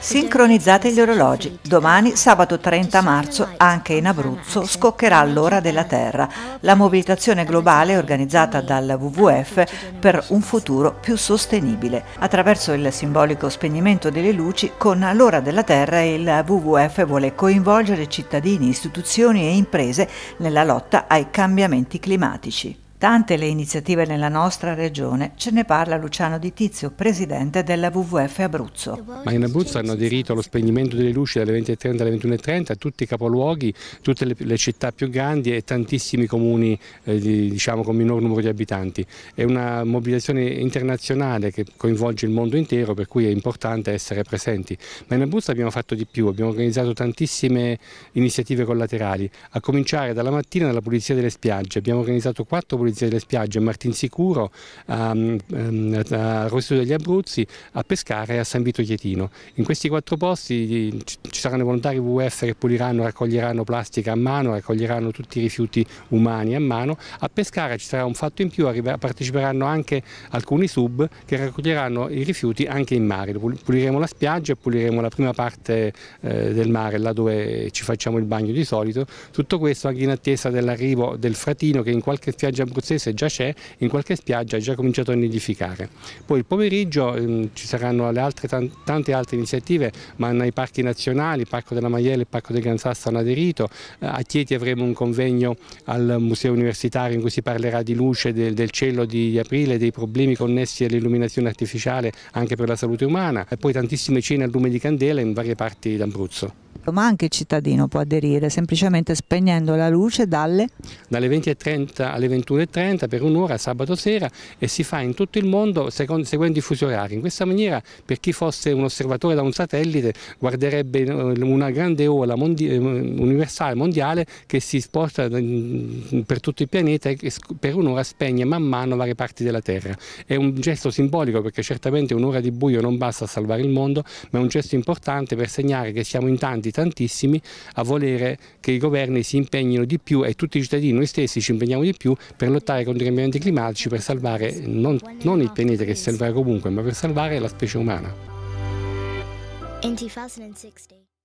Sincronizzate gli orologi. Domani, sabato 30 marzo, anche in Abruzzo scoccherà l'ora della Terra, la mobilitazione globale organizzata dal WWF per un futuro più sostenibile. Attraverso il simbolico spegnimento delle luci, con l'ora della Terra il WWF vuole coinvolgere cittadini, istituzioni e imprese nella lotta ai cambiamenti climatici. Tante le iniziative nella nostra regione, ce ne parla Luciano Di Tizio, presidente della WWF Abruzzo. Ma in Abruzzo hanno aderito allo spegnimento delle luci dalle 20.30 alle 21.30, tutti i capoluoghi, tutte le, le, città più grandi e tantissimi comuni eh, di, diciamo, con minor numero di abitanti. È una mobilitazione internazionale che coinvolge il mondo intero, per cui è importante essere presenti. Ma in Abruzzo abbiamo fatto di più, abbiamo organizzato tantissime iniziative collaterali, a cominciare dalla mattina dalla pulizia delle spiagge, abbiamo organizzato quattro pulizie Polizia delle Spiagge, a Martinsicuro, ehm, a, a Rosso degli Abruzzi, a Pescare e a San Vito Chietino. In questi quattro posti ci saranno volontari WWF che puliranno, raccoglieranno plastica a mano, raccoglieranno tutti i rifiuti umani a mano. A Pescara ci sarà un fatto in più, parteciperanno anche alcuni sub che raccoglieranno i rifiuti anche in mare. Puliremo la spiaggia e puliremo la prima parte eh, del mare, là dove ci facciamo il bagno di solito. Tutto questo anche in attesa dell'arrivo del fratino che in qualche spiaggia abruzzese abruzzese già c'è, in qualche spiaggia ha già cominciato a nidificare. Poi il pomeriggio ehm, ci saranno altre, tante altre iniziative, ma nei parchi nazionali, il Parco della Maiella e il Parco del Gran Sasso hanno aderito, eh, a Chieti avremo un convegno al Museo Universitario in cui si parlerà di luce, del, del cielo di aprile, dei problemi connessi all'illuminazione artificiale anche per la salute umana e poi tantissime cene a lume di candela in varie parti d'Abruzzo ma anche il cittadino può aderire semplicemente spegnendo la luce dalle, dalle 20.30 alle 21.30 per un'ora sabato sera e si fa in tutto il mondo secondo, seguendo i fusi orari. In questa maniera per chi fosse un osservatore da un satellite guarderebbe eh, una grande ola mondi eh, universale mondiale che si sposta mm, per tutto il pianeta e per un'ora spegne man mano varie parti della Terra. È un gesto simbolico perché certamente un'ora di buio non basta a salvare il mondo ma è un gesto importante per segnare che siamo in tanti tanti, tantissimi, a volere che i governi si impegnino di più e tutti i cittadini, noi stessi ci impegniamo di più per lottare contro i cambiamenti climatici, per salvare non, non il pianeta che si salverà comunque, ma per salvare la specie umana.